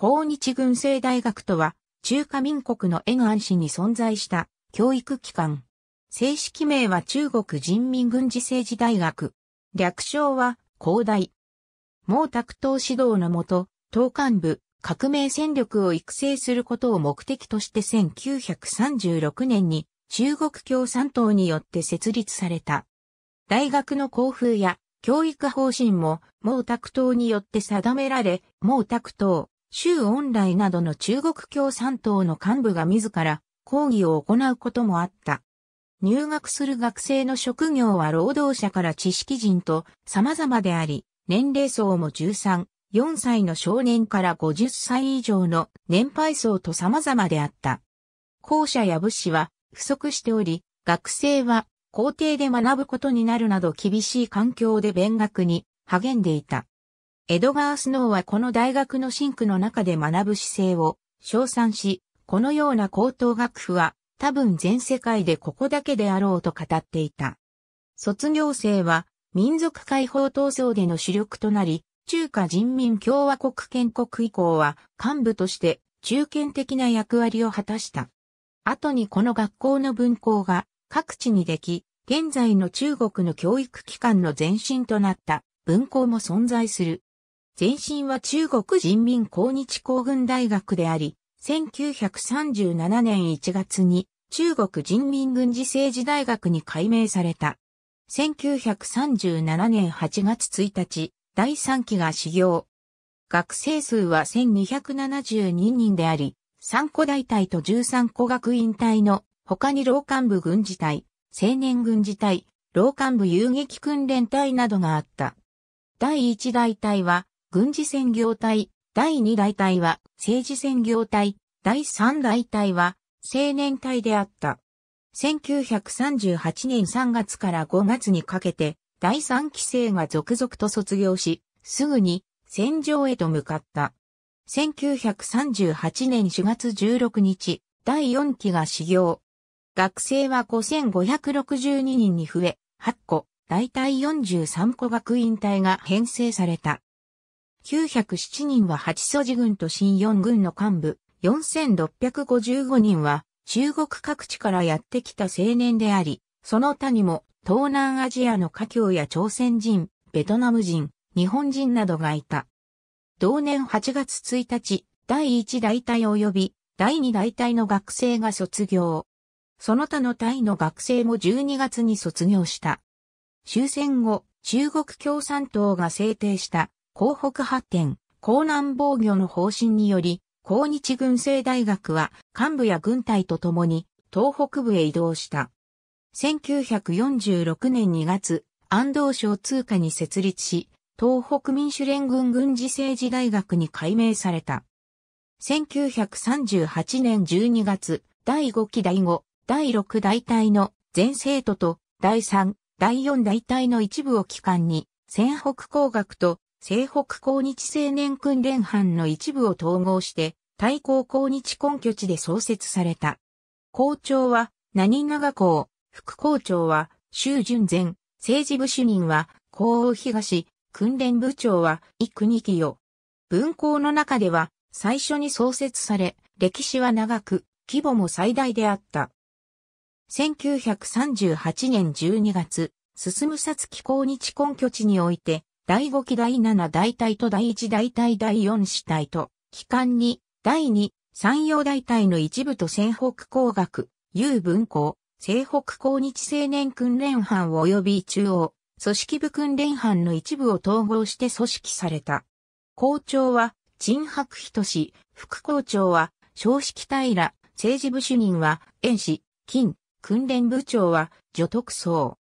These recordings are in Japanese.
抗日軍政大学とは、中華民国の延安市に存在した教育機関。正式名は中国人民軍事政治大学。略称は、広大。毛沢東指導のもと、党幹部、革命戦力を育成することを目的として1936年に中国共産党によって設立された。大学の校風や教育方針も毛沢東によって定められ、毛沢東、周恩来などの中国共産党の幹部が自ら講義を行うこともあった。入学する学生の職業は労働者から知識人と様々であり、年齢層も13、4歳の少年から50歳以上の年配層と様々であった。校舎や物資は不足しており、学生は校庭で学ぶことになるなど厳しい環境で勉学に励んでいた。エドガー・スノーはこの大学のシンクの中で学ぶ姿勢を称賛し、このような高等学府は多分全世界でここだけであろうと語っていた。卒業生は民族解放闘争での主力となり、中華人民共和国建国以降は幹部として中堅的な役割を果たした。後にこの学校の分校が各地にでき、現在の中国の教育機関の前身となった分校も存在する。前身は中国人民抗日公軍大学であり、1937年1月に中国人民軍事政治大学に改名された。1937年8月1日、第3期が始業。学生数は1272人であり、3個大隊と13個学院隊の他に老幹部軍事隊、青年軍事隊、老幹部遊撃訓練隊などがあった。第1大隊は軍事専業隊、第2大隊は政治専業隊、第3大隊は青年隊であった。1938年3月から5月にかけて、第3期生が続々と卒業し、すぐに戦場へと向かった。1938年4月16日、第4期が始業。学生は5562人に増え、8個、大体43個学院隊が編成された。907人は八素寺軍と新四軍の幹部、4655人は中国各地からやってきた青年であり、その他にも東南アジアの華僑や朝鮮人、ベトナム人、日本人などがいた。同年8月1日、第1大隊及び第2大隊の学生が卒業。その他の隊の学生も12月に卒業した。終戦後、中国共産党が制定した港北発展、港南防御の方針により、抗日軍政大学は幹部や軍隊と共に東北部へ移動した。1946年2月、安藤省通過に設立し、東北民主連軍軍事政治大学に改名された。1938年12月、第5期第5、第6大隊の全生徒と第3、第4大隊の一部を機関に、仙北工学と西北抗日青年訓練班の一部を統合して、対抗抗日根拠地で創設された。校長は、何長校、副校長は、周順前、政治部主任は、高尾東、訓練部長は、伊国清。文校の中では、最初に創設され、歴史は長く、規模も最大であった。1938年12月、進むさつき抗日根拠地において、第5期第7大隊と第1大隊第4師隊と、機関に、第2、山陽大隊の一部と西北工学、有文校、西北工日青年訓練班及び中央、組織部訓練班の一部を統合して組織された。校長は、陳白人氏、副校長は、少式平、政治部主任は、遠氏、金、訓練部長は、女徳総。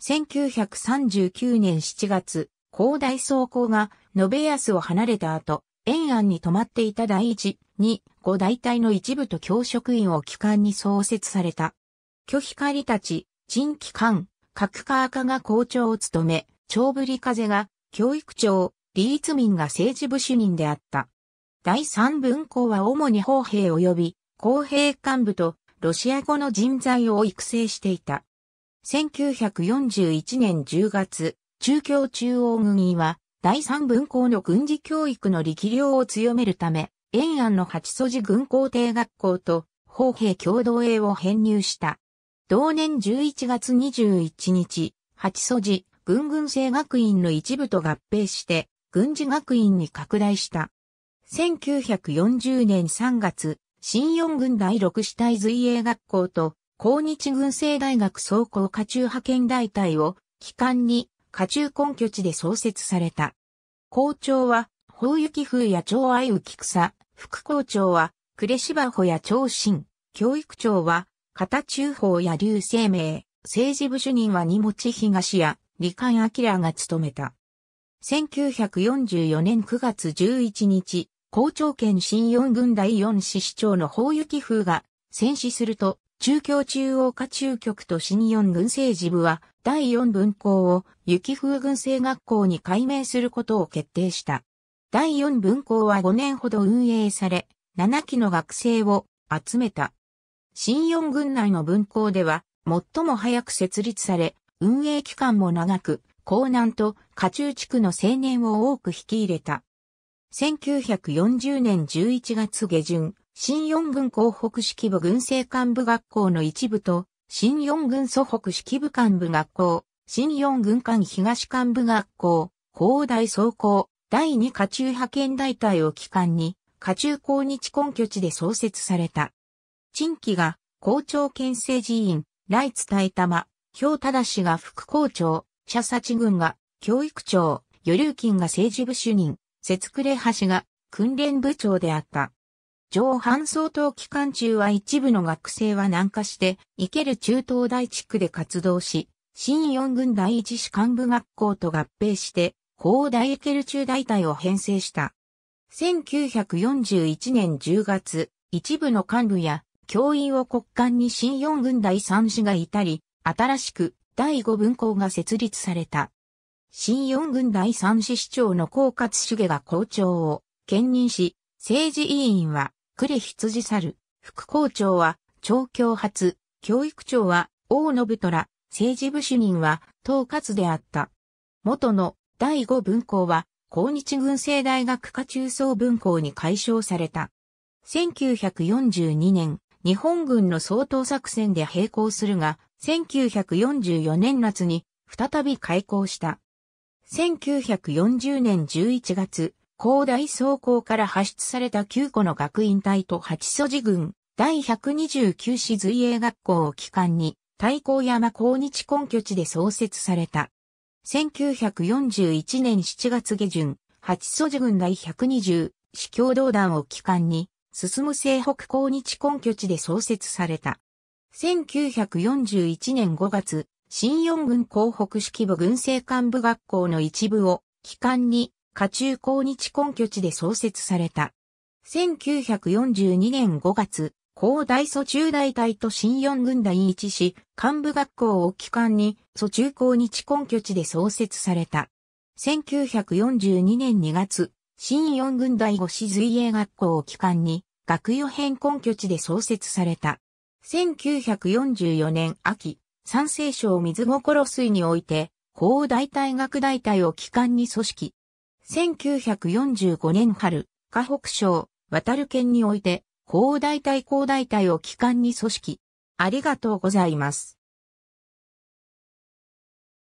1939年7月、広大総工が延安を離れた後、延安に泊まっていた第一、二、五大隊の一部と教職員を機関に創設された。拒否狩りたち、人機関、各科赤が校長を務め、長ぶり風が教育長、李ツ民が政治部主任であった。第三文校は主に砲兵及び公兵幹部とロシア語の人材を育成していた。1941年10月、中共中央軍医は、第三分校の軍事教育の力量を強めるため、延安の八祖寺軍校帝学校と、砲兵共同営を編入した。同年11月21日、八祖寺軍軍生学院の一部と合併して、軍事学院に拡大した。1940年3月、新四軍第六師隊随営学校と、抗日軍政大学総合課中派遣大隊を、機関に家中根拠地で創設された。校長は、宝雪風や長愛浮草、副校長は、呉芝穂や長新、教育長は、片中法や劉生命、政治部主任は荷持東や、李官明が務めた。1944年9月11日、校長兼新四軍第四師市長の宝雪風が戦死すると、中共中央家中局と新四軍政治部は、第4分校を雪風軍生学校に改名することを決定した。第4分校は5年ほど運営され、7期の学生を集めた。新4軍内の分校では、最も早く設立され、運営期間も長く、江南と下中地区の青年を多く引き入れた。1940年11月下旬、新4軍港北式部軍政幹部学校の一部と新四軍祖北式部幹部学校、新四軍艦東幹部学校、砲台総校、第二火中派遣大隊を機関に、火中高日根拠地で創設された。陳期が校長県政寺院、来津大玉、京忠が副校長、社地軍が教育長、余留金が政治部主任、節暮れ橋が訓練部長であった。上半相当期間中は一部の学生は南下して、イケル中東大地区で活動し、新四軍第一士官部学校と合併して、高大イケル中大隊を編成した。1941年10月、一部の幹部や教員を国間に新四軍第三士がいたり、新しく第五分校が設立された。新四軍第三師市長の高勝義が校長を兼任し、政治委員は、呉羊猿、副校長は、長教発、教育長は、大信虎、政治部主任は、統括であった。元の第五分校は、高日軍政大学科中層分校に解消された。1942年、日本軍の総統作戦で並行するが、1944年夏に再び開校した。1940年11月、広大総校から発出された9個の学院隊と八素軍、第129師随衛学校を機関に、太閤山高日根拠地で創設された。1941年7月下旬、八素軍第120師共同団を機関に、進む西北高日根拠地で創設された。1941年5月、新四軍広北式部軍政幹部学校の一部を、機関に下中高日根拠地で創設された。1942年5月、高大蘇中大隊と新四軍第一市、幹部学校を機関に、蘇中高日根拠地で創設された。1942年2月、新四軍第五市随営学校を機関に、学予編根拠地で創設された。1944年秋、山西省水心水において、高大大学大隊を機関に組織、1945年春、河北省、渡る県において、広大隊広大隊を機関に組織。ありがとうございます。